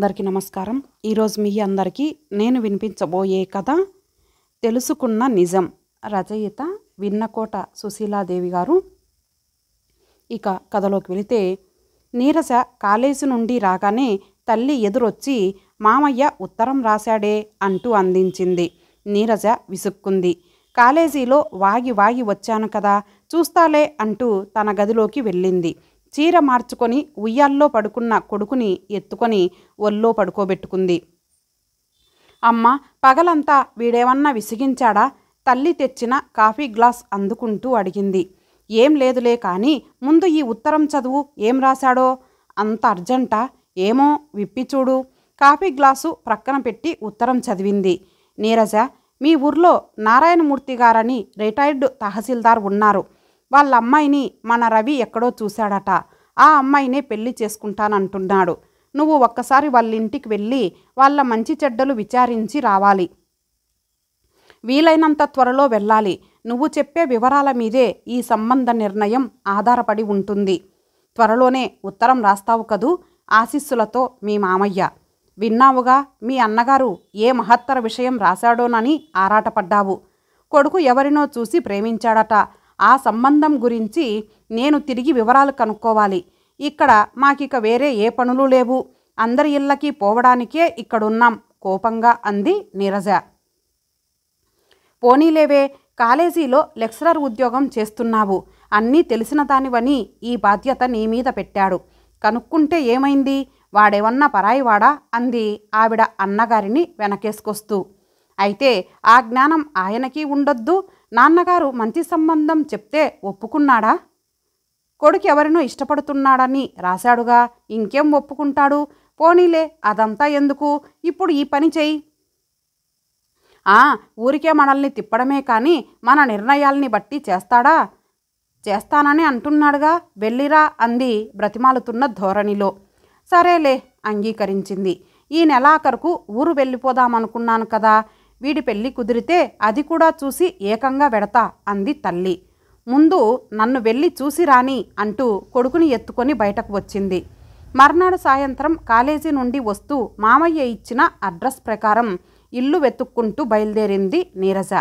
అందరికీ నమస్కారం ఈరోజు మీ అందరికీ నేను వినిపించబోయే కథ తెలుసుకున్న నిజం రచయిత విన్నకోట సుశీలాదేవి గారు ఇక కథలోకి వెళితే నీరస కాలేజీ నుండి రాగానే తల్లి ఎదురొచ్చి మామయ్య ఉత్తరం రాశాడే అంటూ అందించింది నీరజ విసుక్కుంది కాలేజీలో వాగి వాగి వచ్చాను కదా చూస్తాలే అంటూ తన గదిలోకి వెళ్ళింది చీర మార్చుకొని ఉయ్యాల్లో పడుకున్న కొడుకుని ఎత్తుకొని ఒల్లో పడుకోబెట్టుకుంది అమ్మ పగలంతా వీడేమన్నా విసిగించాడా తల్లి తెచ్చిన కాఫీ గ్లాస్ అందుకుంటూ అడిగింది ఏం లేదులే కానీ ముందు ఈ ఉత్తరం చదువు ఏం రాశాడో అంత అర్జెంటా ఏమో విప్పి చూడు కాఫీ గ్లాసు ప్రక్కన పెట్టి ఉత్తరం చదివింది నీరజ మీ ఊర్లో నారాయణమూర్తి గారని రిటైర్డ్ తహసీల్దార్ ఉన్నారు వాళ్ళ అమ్మాయిని మన రవి ఎక్కడో చూశాడట ఆ అమ్మాయినే పెళ్లి చేసుకుంటానంటున్నాడు నువ్వు ఒక్కసారి వాళ్ళ ఇంటికి వెళ్ళి వాళ్ళ మంచి చెడ్డలు విచారించి రావాలి వీలైనంత త్వరలో వెళ్ళాలి నువ్వు చెప్పే వివరాల మీదే ఈ సంబంధ నిర్ణయం ఆధారపడి ఉంటుంది త్వరలోనే ఉత్తరం రాస్తావు కదూ ఆశీస్సులతో మీ మామయ్య విన్నావుగా మీ అన్నగారు ఏ మహత్తర విషయం రాశాడోనని ఆరాటపడ్డావు కొడుకు ఎవరినో చూసి ప్రేమించాడట ఆ సంబంధం గురించి నేను తిరిగి వివరాలు కనుక్కోవాలి ఇక్కడ మాకిక వేరే ఏ పనులు లేవు అందరి ఇళ్ళకి పోవడానికే ఇక్కడున్నాం కోపంగా అంది నీరజ పోనీలేవే కాలేజీలో లెక్చరర్ ఉద్యోగం చేస్తున్నావు అన్నీ తెలిసిన దానివని ఈ బాధ్యత నీ మీద పెట్టాడు కనుక్కుంటే ఏమైంది వాడేమన్నా పరాయివాడా అంది ఆవిడ అన్నగారిని వెనకేసుకొస్తూ అయితే ఆ జ్ఞానం ఆయనకి ఉండొద్దు నాన్నగారు మంచి సంబంధం చెప్తే ఒప్పుకున్నాడా కొడుకు ఎవరినో ఇష్టపడుతున్నాడని రాశాడుగా ఇంకేం ఒప్పుకుంటాడు పోనీలే అదంతా ఎందుకు ఇప్పుడు ఈ పని చెయ్యి ఆ ఊరికే మనల్ని తిప్పడమే కానీ మన నిర్ణయాల్ని బట్టి చేస్తాడా చేస్తానని అంటున్నాడుగా వెళ్ళిరా అంది బ్రతిమాలుతున్న ధోరణిలో సరేలే అంగీకరించింది ఈ నెలాఖరుకు ఊరు వెళ్ళిపోదామనుకున్నాను కదా వీడి పెళ్ళి కుదిరితే అది కూడా చూసి ఏకంగా వెడతా అంది తల్లి ముందు నన్ను వెళ్ళి చూసి రాని అంటూ కొడుకుని ఎత్తుకొని బయటకు వచ్చింది మర్నాడు సాయంత్రం కాలేజీ నుండి వస్తూ మామయ్య ఇచ్చిన అడ్రస్ ప్రకారం ఇల్లు వెతుక్కుంటూ బయలుదేరింది నీరజ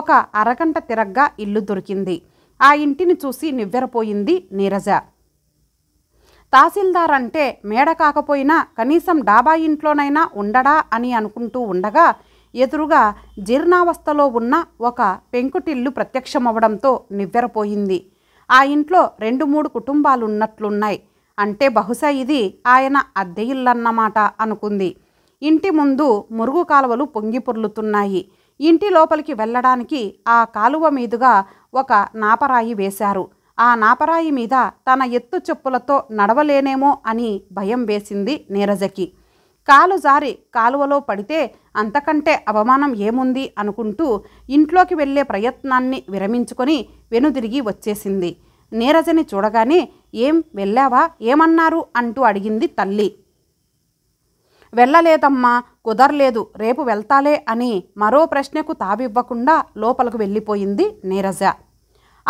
ఒక అరగంట తిరగ్గా ఇల్లు దొరికింది ఆ ఇంటిని చూసి నివ్వెరపోయింది నీరజ తహసీల్దార్ అంటే మేడ కాకపోయినా కనీసం డాబా ఇంట్లోనైనా ఉండడా అని అనుకుంటూ ఉండగా ఎదురుగా జీర్ణావస్థలో ఉన్న ఒక పెంకుటిల్లు ప్రత్యక్షమవడంతో నివ్వెరపోయింది ఆ ఇంట్లో రెండు మూడు కుటుంబాలు ఉన్నట్లున్నాయి అంటే బహుశా ఇది ఆయన అద్దె ఇల్లన్నమాట అనుకుంది ఇంటి ముందు మురుగు కాలువలు పొంగిపొర్లుతున్నాయి ఇంటి లోపలికి వెళ్ళడానికి ఆ కాలువ మీదుగా ఒక నాపరాయి వేశారు ఆ నాపరాయి మీద తన ఎత్తు చెప్పులతో నడవలేనేమో అని భయం వేసింది నీరజకి కాలు జారి కాలువలో పడితే అంతకంటే అవమానం ఏముంది అనుకుంటూ ఇంట్లోకి వెళ్లే ప్రయత్నాన్ని విరమించుకొని వెనుదిరిగి వచ్చేసింది నీరజని చూడగానే ఏం వెళ్ళావా ఏమన్నారు అంటూ అడిగింది తల్లి వెళ్ళలేదమ్మా కుదరలేదు రేపు వెళ్తాలే అని మరో ప్రశ్నకు తావివ్వకుండా లోపలకు వెళ్ళిపోయింది నీరజ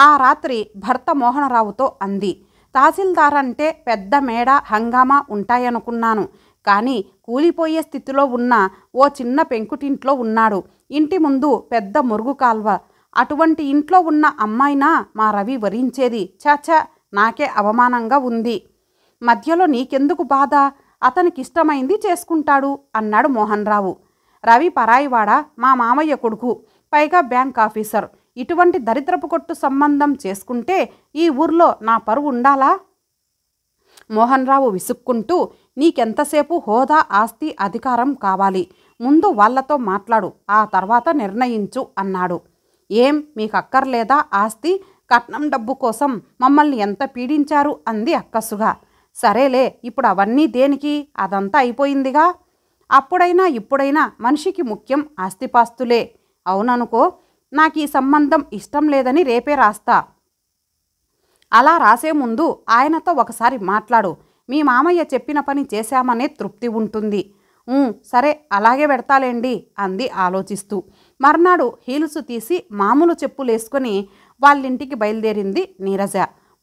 ఆ రాత్రి భర్త మోహనరావుతో అంది తహసీల్దార్ అంటే పెద్ద మేడ హంగామా ఉంటాయనుకున్నాను కానీ కూలిపోయే స్థితిలో ఉన్న ఓ చిన్న పెంకుటింట్లో ఉన్నాడు ఇంటి ముందు పెద్ద మురుగు కాల్వ అటువంటి ఇంట్లో ఉన్న అమ్మాయినా మా రవి వరించేది చాచ నాకే అవమానంగా ఉంది మధ్యలో నీకెందుకు బాధ అతనికిష్టమైంది చేసుకుంటాడు అన్నాడు మోహన్ రావు రవి పరాయివాడ మా మామయ్య కొడుకు పైగా బ్యాంక్ ఆఫీసర్ ఇటువంటి దరిద్రపు కొట్టు సంబంధం చేసుకుంటే ఈ ఊర్లో నా పరువు ఉండాలా మోహన్ రావు విసుక్కుంటూ నీకెంతసేపు హోదా ఆస్తి అధికారం కావాలి ముందు వాళ్లతో మాట్లాడు ఆ తర్వాత నిర్ణయించు అన్నాడు ఏం మీకు అక్కర్లేదా ఆస్తి కట్నం డబ్బు కోసం మమ్మల్ని ఎంత పీడించారు అంది అక్కసుగా సరేలే ఇప్పుడు అవన్నీ దేనికి అదంతా అయిపోయిందిగా అప్పుడైనా ఇప్పుడైనా మనిషికి ముఖ్యం ఆస్తిపాస్తులే అవుననుకో నాకు ఈ సంబంధం ఇష్టం లేదని రేపే రాస్తా అలా రాసే ముందు ఆయనతో ఒకసారి మాట్లాడు మీ మామయ్య చెప్పిన పని చేశామనే తృప్తి ఉంటుంది సరే అలాగే పెడతాలేండి అంది ఆలోచిస్తూ మర్నాడు హీల్స్ తీసి మామూలు చెప్పులేసుకొని వాళ్ళింటికి బయలుదేరింది నీరజ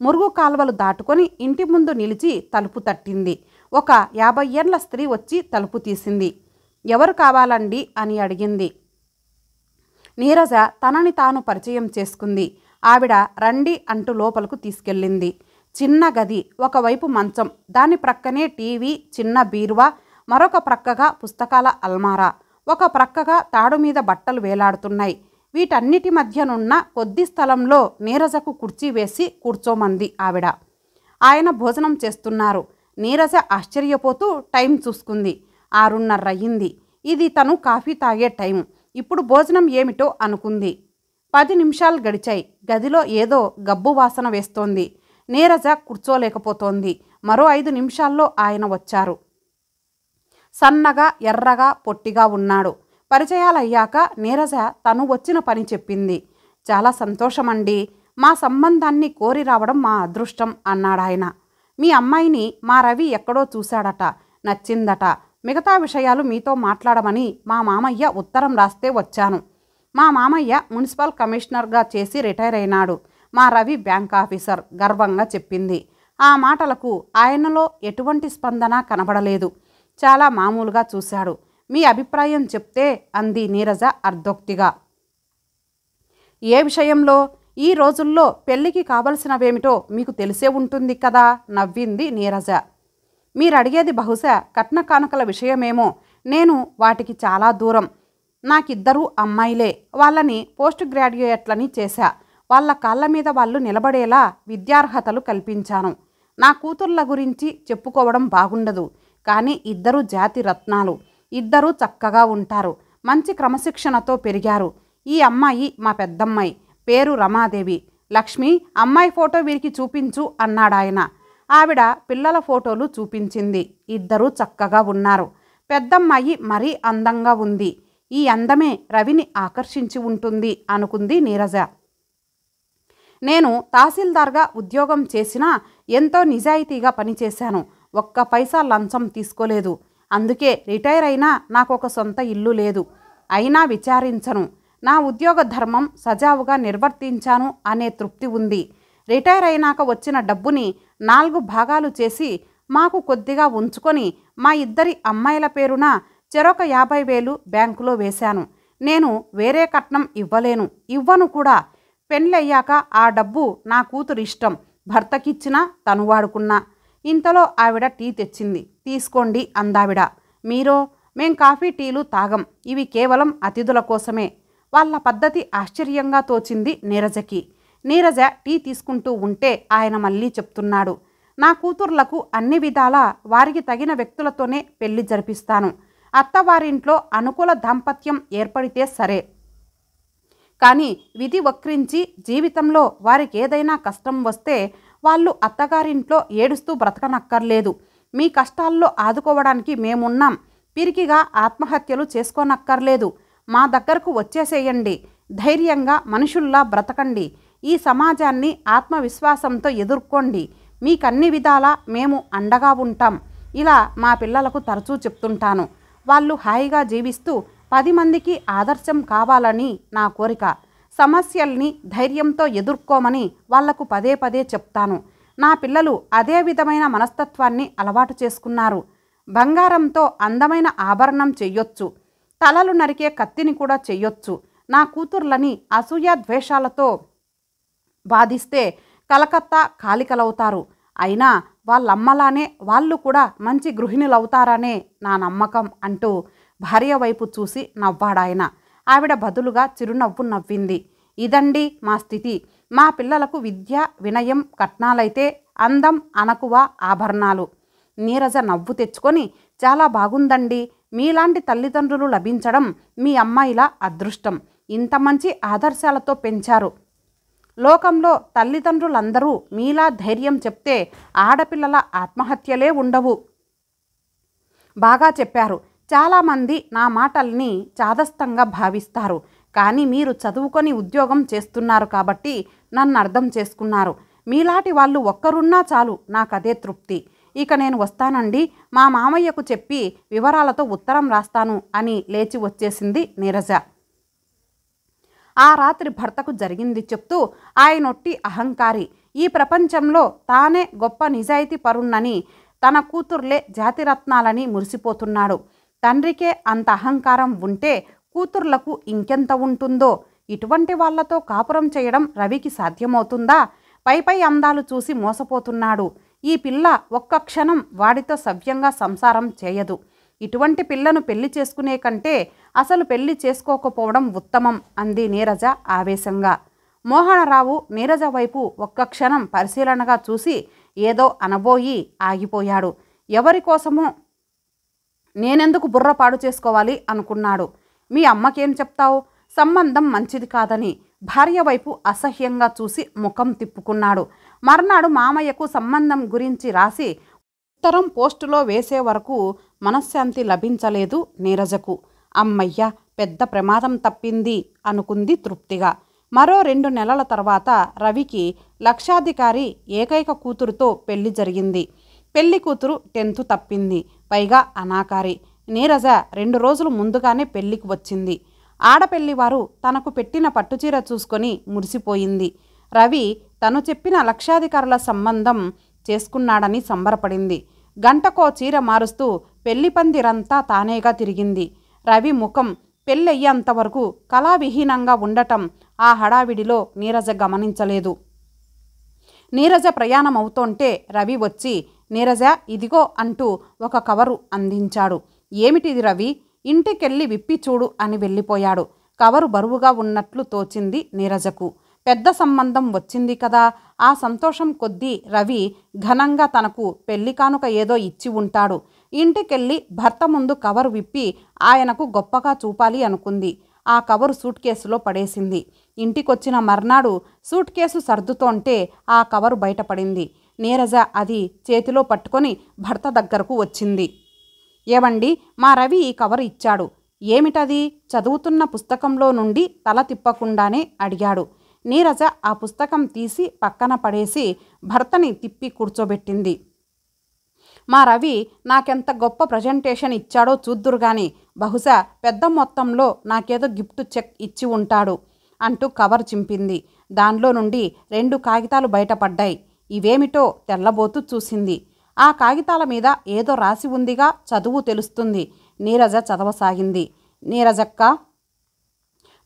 మురుగు కాల్వలు దాటుకొని ఇంటి ముందు నిలిచి తలుపు తట్టింది ఒక యాభై ఏండ్ల స్త్రీ వచ్చి తలుపు తీసింది ఎవరు కావాలండి అని అడిగింది నీరజ తనని తాను పరిచయం చేసుకుంది ఆవిడ రండి అంటూ లోపలకు తీసుకెళ్ళింది చిన్న గది ఒకవైపు మంచం దాని ప్రక్కనే టీవీ చిన్న బీరువా మరొక ప్రక్కగా పుస్తకాల అల్మారా ఒక ప్రక్కగా తాడు మీద బట్టలు వేలాడుతున్నాయి వీటన్నిటి మధ్యనున్న కొద్ది స్థలంలో నీరజకు కుర్చీ వేసి కూర్చోమంది ఆవిడ ఆయన భోజనం చేస్తున్నారు నీరజ ఆశ్చర్యపోతూ టైం చూసుకుంది ఆరున్నర అయ్యింది ఇది తను కాఫీ తాగే టైం ఇప్పుడు భోజనం ఏమిటో అనుకుంది పది నిమిషాలు గడిచాయి గదిలో ఏదో గబ్బు వాసన వేస్తోంది నీరజ కూర్చోలేకపోతోంది మరో ఐదు నిమిషాల్లో ఆయన వచ్చారు సన్నగా ఎర్రగా పొట్టిగా ఉన్నాడు పరిచయాలయ్యాక నీరజ తను వచ్చిన పని చెప్పింది చాలా సంతోషమండి మా సంబంధాన్ని కోరి రావడం మా అదృష్టం అన్నాడాయన మీ అమ్మాయిని మా రవి ఎక్కడో చూశాడట నచ్చిందట మిగతా విషయాలు మీతో మాట్లాడమని మా మామయ్య ఉత్తరం రాస్తే వచ్చాను మా మామయ్య మున్సిపల్ కమిషనర్గా చేసి రిటైర్ అయినాడు మా రవి బ్యాంక్ ఆఫీసర్ గర్వంగా చెప్పింది ఆ మాటలకు ఆయనలో ఎటువంటి స్పందన కనబడలేదు చాలా మామూలుగా చూశాడు మీ అభిప్రాయం చెప్తే అంది నీరజ అర్ధోక్తిగా ఏ విషయంలో ఈ రోజుల్లో పెళ్లికి కావలసినవేమిటో మీకు తెలిసే ఉంటుంది కదా నవ్వింది నీరజ మీరు అడిగేది బహుశా కట్న కానుకల విషయమేమో నేను వాటికి చాలా దూరం నాకిద్దరూ అమ్మాయిలే వాళ్ళని పోస్ట్ గ్రాడ్యుయేట్లని చేశా వాళ్ళ కాళ్ళ మీద వాళ్ళు నిలబడేలా విద్యార్హతలు కల్పించాను నా కూతుర్ల గురించి చెప్పుకోవడం బాగుండదు కానీ ఇద్దరు జాతి రత్నాలు ఇద్దరూ చక్కగా ఉంటారు మంచి క్రమశిక్షణతో పెరిగారు ఈ అమ్మాయి మా పెద్దమ్మాయి పేరు రమాదేవి లక్ష్మి అమ్మాయి ఫోటో వీరికి చూపించు అన్నాడాయన ఆవిడ పిల్లల ఫోటోలు చూపించింది ఇద్దరూ చక్కగా ఉన్నారు పెద్దమ్మాయి మరీ అందంగా ఉంది ఈ అందమే రవిని ఆకర్షించి ఉంటుంది అనుకుంది నీరజ నేను తహసీల్దార్గా ఉద్యోగం చేసినా ఎంతో నిజాయితీగా పనిచేశాను ఒక్క పైసా లంచం తీసుకోలేదు అందుకే రిటైర్ అయినా నాకు ఒక సొంత ఇల్లు లేదు అయినా విచారించను నా ఉద్యోగ ధర్మం సజావుగా నిర్వర్తించాను అనే తృప్తి ఉంది రిటైర్ అయినాక వచ్చిన డబ్బుని నాలుగు భాగాలు చేసి మాకు కొద్దిగా ఉంచుకొని మా ఇద్దరి అమ్మాయిల పేరున చెరొక యాభై వేలు బ్యాంకులో వేశాను నేను వేరే కట్నం ఇవ్వలేను ఇవ్వను కూడా పెళ్ళయ్యాక ఆ డబ్బు నా కూతురు ఇష్టం భర్తకిచ్చినా తను వాడుకున్నా ఇంతలో ఆవిడ టీ తెచ్చింది తీసుకోండి అందావిడ మీరో మేం కాఫీ టీలు తాగం ఇవి కేవలం అతిథుల కోసమే వాళ్ళ పద్ధతి ఆశ్చర్యంగా తోచింది నీరజకి నీరజ టీ తీసుకుంటూ ఉంటే ఆయన మళ్ళీ చెప్తున్నాడు నా కూతుర్లకు అన్ని విధాలా వారికి తగిన వ్యక్తులతోనే పెళ్లి జరిపిస్తాను అత్తవారింట్లో అనుకూల దాంపత్యం ఏర్పడితే సరే కానీ విధి వక్రించి జీవితంలో వారికి ఏదైనా కష్టం వస్తే వాళ్ళు అత్తగారింట్లో ఏడుస్తూ బ్రతకనక్కర్లేదు మీ కష్టాల్లో ఆదుకోవడానికి మేమున్నాం పిరికిగా ఆత్మహత్యలు చేసుకోనక్కర్లేదు మా దగ్గరకు వచ్చేసేయండి ధైర్యంగా మనుషుల్లా బ్రతకండి ఈ సమాజాన్ని ఆత్మవిశ్వాసంతో ఎదుర్కోండి మీకన్ని విధాలా మేము అండగా ఉంటాం ఇలా మా పిల్లలకు తరచూ చెప్తుంటాను వాళ్ళు హాయిగా జీవిస్తూ పది మందికి ఆదర్శం కావాలని నా కోరిక సమస్యల్ని ధైర్యంతో ఎదుర్కోమని వాళ్లకు పదే పదే చెప్తాను నా పిల్లలు అదే విధమైన మనస్తత్వాన్ని అలవాటు చేసుకున్నారు బంగారంతో అందమైన ఆభరణం చెయ్యొచ్చు తలలు నరికే కత్తిని కూడా చెయ్యొచ్చు నా కూతుర్లని అసూయ ద్వేషాలతో బాధిస్తే కలకత్తా కాలికలవుతారు అయినా వాళ్ళ అమ్మలానే వాళ్ళు కూడా మంచి గృహిణులు అవుతారనే నా నమ్మకం అంటూ భార్య వైపు చూసి నవ్వాడాయన ఆవిడ బదులుగా చిరునవ్వు నవ్వింది ఇదండి మా స్థితి మా పిల్లలకు విద్య వినయం కట్నాలైతే అందం అనకువ ఆభరణాలు నీరజ నవ్వు తెచ్చుకొని చాలా బాగుందండి మీలాంటి తల్లిదండ్రులు లభించడం మీ అమ్మాయిల అదృష్టం ఇంత మంచి ఆదర్శాలతో పెంచారు లోకంలో తల్లిదండ్రులందరూ మీలా ధైర్యం చెప్తే ఆడపిల్లల ఆత్మహత్యలే ఉండవు బాగా చెప్పారు చాలామంది నా మాటల్ని చాదస్తంగా భావిస్తారు కానీ మీరు చదువుకొని ఉద్యోగం చేస్తున్నారు కాబట్టి నన్ను అర్థం చేసుకున్నారు మీలాంటి వాళ్ళు ఒక్కరున్నా చాలు నాకదే తృప్తి ఇక నేను వస్తానండి మా మామయ్యకు చెప్పి వివరాలతో ఉత్తరం రాస్తాను అని లేచి వచ్చేసింది నీరజ ఆ రాత్రి భర్తకు జరిగింది చెప్తూ ఆయనొట్టి అహంకారి ఈ ప్రపంచంలో తానే గొప్ప నిజాయితీ పరున్నని తన కూతుర్లే జాతిరత్నాలని మురిసిపోతున్నాడు తండ్రికే అంత అహంకారం ఉంటే కూతుర్లకు ఇంకెంత ఉంటుందో ఇటువంటి వాళ్లతో కాపురం చేయడం రవికి సాధ్యమవుతుందా పైపై అందాలు చూసి మోసపోతున్నాడు ఈ పిల్ల ఒక్క క్షణం వాడితో సవ్యంగా సంసారం చేయదు ఇటువంటి పిల్లను పెళ్లి చేసుకునే కంటే అసలు పెళ్లి చేసుకోకపోవడం ఉత్తమం అంది నీరజ ఆవేశంగా మోహనరావు నీరజ వైపు ఒక్క క్షణం పరిశీలనగా చూసి ఏదో అనబోయి ఆగిపోయాడు ఎవరి కోసమో నేనెందుకు బుర్రపాడు చేసుకోవాలి అనుకున్నాడు మీ అమ్మకేం చెప్తావు సంబంధం మంచిది కాదని భార్య వైపు అసహ్యంగా చూసి ముఖం తిప్పుకున్నాడు మర్నాడు మామయ్యకు సంబంధం గురించి రాసి ఉత్తరం పోస్టులో వేసే వరకు మనశ్శాంతి లభించలేదు నీరజకు అమ్మయ్య పెద్ద ప్రమాదం తప్పింది అనుకుంది తృప్తిగా మరో రెండు నెలల తర్వాత రవికి లక్షాధికారి ఏకైక కూతురుతో పెళ్లి జరిగింది పెళ్లి కూతురు టెన్త్ తప్పింది పైగా అనాకారి నీరజ రెండు రోజులు ముందుగానే పెళ్లికి వచ్చింది ఆడపెళ్లి వారు తనకు పెట్టిన పట్టుచీర చూసుకొని మురిసిపోయింది రవి తను చెప్పిన లక్షాధికారుల సంబంధం చేసుకున్నాడని సంబరపడింది గంటకో చీర మారుస్తూ పెళ్లిపందిరంతా తానేగా తిరిగింది రవి ముఖం పెళ్ళయ్యేంతవరకు కళావిహీనంగా ఉండటం ఆ హడావిడిలో నీరజ గమనించలేదు నీరజ ప్రయాణం అవుతుంటే రవి వచ్చి నీరజ ఇదిగో అంటూ ఒక కవరు అందించాడు ఏమిటిది రవి ఇంటికెళ్ళి విప్పి చూడు అని వెళ్ళిపోయాడు కవరు బరువుగా ఉన్నట్లు తోచింది నీరజకు పెద్ద సంబంధం వచ్చింది కదా ఆ సంతోషం కొద్దీ రవి ఘనంగా తనకు పెళ్లి కానుక ఏదో ఇచ్చి ఉంటాడు ఇంటికెళ్ళి భర్త ముందు కవర్ విప్పి ఆయనకు గొప్పగా చూపాలి అనుకుంది ఆ కవరు సూట్ కేసులో పడేసింది ఇంటికొచ్చిన మర్నాడు సూట్ కేసు సర్దుతోంటే ఆ కవరు బయటపడింది నీరజ అది చేతిలో పట్టుకొని భర్త దగ్గరకు వచ్చింది ఏవండి మా రవి ఈ కవర్ ఇచ్చాడు ఏమిటది చదువుతున్న పుస్తకంలో నుండి తల తిప్పకుండానే అడిగాడు నీరజ ఆ పుస్తకం తీసి పక్కన పడేసి భర్తని తిప్పి కూర్చోబెట్టింది మా రవి నాకెంత గొప్ప ప్రజెంటేషన్ ఇచ్చాడో చూద్దురు గాని బహుశా పెద్ద మొత్తంలో నాకేదో గిఫ్ట్ చెక్ ఇచ్చి ఉంటాడు అంటూ కవర్ చింపింది దానిలో నుండి రెండు కాగితాలు బయటపడ్డాయి ఇవేమిటో తెల్లబోతూ చూసింది ఆ కాగితాల మీద ఏదో రాసి ఉందిగా చదువు తెలుస్తుంది నీరజ చదవసాగింది నీరజక్క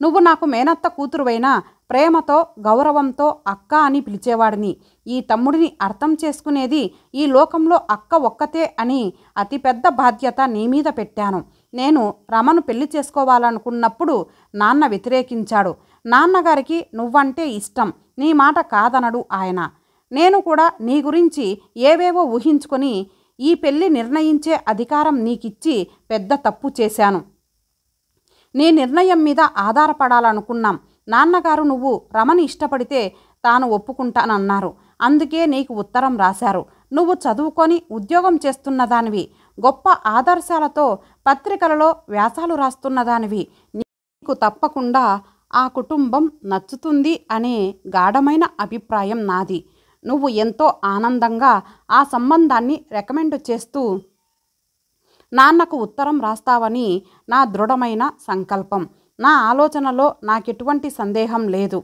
నువ్వు నాకు మేనత్త కూతురువైనా ప్రేమతో గౌరవంతో అక్క అని పిలిచేవాడిని ఈ తమ్ముడిని అర్థం చేసుకునేది ఈ లోకంలో అక్క ఒక్కతే అని అతిపెద్ద బాధ్యత నీ మీద పెట్టాను నేను రమను పెళ్లి చేసుకోవాలనుకున్నప్పుడు నాన్న వ్యతిరేకించాడు నాన్నగారికి నువ్వంటే ఇష్టం నీ మాట కాదనడు ఆయన నేను కూడా నీ గురించి ఏవేవో ఊహించుకొని ఈ పెళ్లి నిర్ణయించే అధికారం నీకిచ్చి పెద్ద తప్పు చేశాను నీ నిర్ణయం మీద ఆధారపడాలనుకున్నాం నాన్నగారు నువ్వు రమణి ఇష్టపడితే తాను ఒప్పుకుంటానన్నారు అందుకే నీకు ఉత్తరం రాశారు నువ్వు చదువుకొని ఉద్యోగం చేస్తున్న దానివి గొప్ప ఆదర్శాలతో పత్రికలలో వ్యాసాలు రాస్తున్న దానివి నీకు తప్పకుండా ఆ కుటుంబం నచ్చుతుంది అనే గాఢమైన అభిప్రాయం నాది నువ్వు ఎంతో ఆనందంగా ఆ సంబంధాన్ని రికమెండ్ చేస్తూ నాన్నకు ఉత్తరం రాస్తావని నా దృఢమైన సంకల్పం నా ఆలోచనలో నాకెటువంటి సందేహం లేదు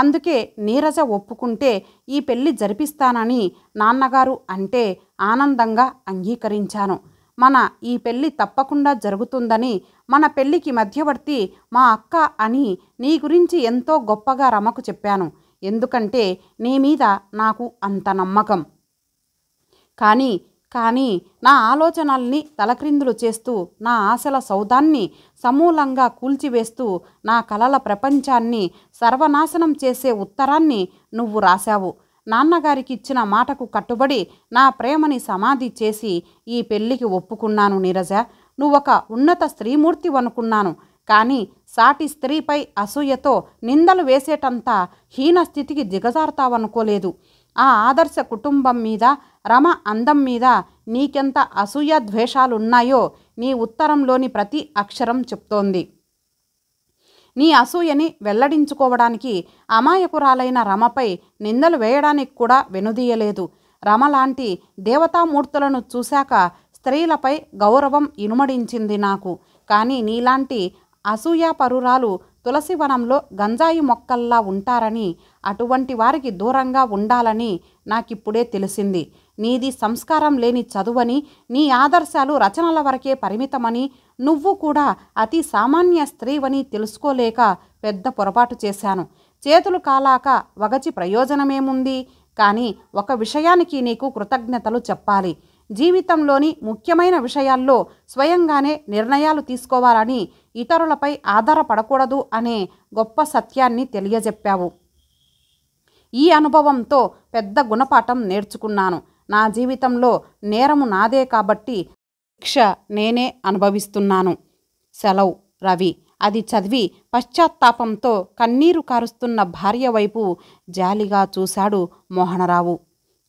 అందుకే నీరజ ఒప్పుకుంటే ఈ పెళ్లి జరిపిస్తానని నాన్నగారు అంటే ఆనందంగా అంగీకరించాను మన ఈ పెళ్ళి తప్పకుండా జరుగుతుందని మన పెళ్ళికి మధ్యవర్తి మా అక్క అని నీ గురించి ఎంతో గొప్పగా రమకు చెప్పాను ఎందుకంటే నీ మీద నాకు అంత నమ్మకం కానీ కానీ నా ఆలోచనల్ని తలక్రిందులు చేస్తూ నా ఆశల సౌధాన్ని సమూలంగా కూల్చివేస్తూ నా కలల ప్రపంచాన్ని సర్వనాశనం చేసే ఉత్తరాన్ని నువ్వు రాశావు నాన్నగారికి ఇచ్చిన మాటకు కట్టుబడి నా ప్రేమని సమాధి చేసి ఈ పెళ్లికి ఒప్పుకున్నాను నీరజ నువ్వొక ఉన్నత స్త్రీమూర్తి అనుకున్నాను కానీ సాటి స్త్రీపై అసూయతో నిందలు వేసేటంత హీన స్థితికి దిగజారుతావనుకోలేదు ఆ ఆదర్శ కుటుంబం మీద రమ అందం మీద నీకెంత అసూయ ద్వేషాలున్నాయో నీ ఉత్తరంలోని ప్రతి అక్షరం చెప్తోంది నీ అసూయని వెల్లడించుకోవడానికి అమాయకురాలైన రమపై నిందలు వేయడానికి కూడా వెనుదీయలేదు రమలాంటి దేవతామూర్తులను చూశాక స్త్రీలపై గౌరవం ఇనుమడించింది నాకు కానీ నీలాంటి అసూయాపరురాలు తులసి వనంలో గంజాయి మొక్కల్లా ఉంటారని అటువంటి వారికి దూరంగా ఉండాలని నాకిప్పుడే తెలిసింది నీది సంస్కారం లేని చదువని నీ ఆదర్శాలు రచనల వరకే పరిమితమని నువ్వు కూడా అతి సామాన్య స్త్రీవని తెలుసుకోలేక పెద్ద పొరపాటు చేశాను చేతులు కాలాక వగచి ప్రయోజనమేముంది కానీ ఒక విషయానికి నీకు కృతజ్ఞతలు చెప్పాలి జీవితంలోని ముఖ్యమైన విషయాల్లో స్వయంగానే నిర్ణయాలు తీసుకోవాలని ఇతరులపై ఆధారపడకూడదు అనే గొప్ప సత్యాన్ని తెలియజెప్పావు ఈ అనుభవంతో పెద్ద గుణపాఠం నేర్చుకున్నాను నా జీవితంలో నేరము నాదే కాబట్టి శిక్ష నేనే అనుభవిస్తున్నాను సెలవు రవి అది చదివి పశ్చాత్తాపంతో కన్నీరు కారుస్తున్న భార్య వైపు జాలిగా చూశాడు మోహనరావు